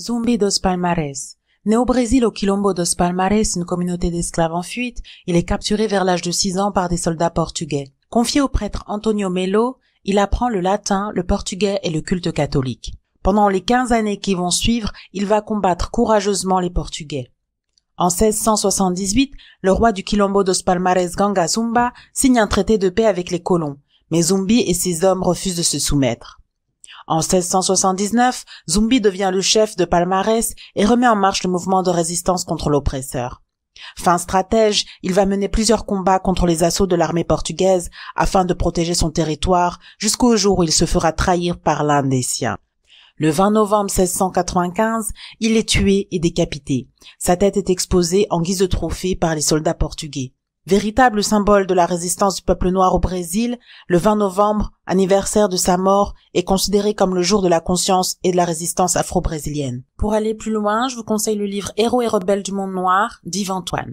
Zumbi dos Palmares. Né au Brésil au Quilombo dos Palmares, une communauté d'esclaves en fuite, il est capturé vers l'âge de 6 ans par des soldats portugais. Confié au prêtre Antonio Melo, il apprend le latin, le portugais et le culte catholique. Pendant les 15 années qui vont suivre, il va combattre courageusement les Portugais. En 1678, le roi du Quilombo dos Palmares Ganga Zumba signe un traité de paix avec les colons, mais Zumbi et ses hommes refusent de se soumettre. En 1679, Zumbi devient le chef de Palmarès et remet en marche le mouvement de résistance contre l'oppresseur. Fin stratège, il va mener plusieurs combats contre les assauts de l'armée portugaise afin de protéger son territoire jusqu'au jour où il se fera trahir par l'un des siens. Le 20 novembre 1695, il est tué et décapité. Sa tête est exposée en guise de trophée par les soldats portugais. Véritable symbole de la résistance du peuple noir au Brésil, le 20 novembre, anniversaire de sa mort, est considéré comme le jour de la conscience et de la résistance afro-brésilienne. Pour aller plus loin, je vous conseille le livre Héros et rebelles du monde noir d'Yves Antoine.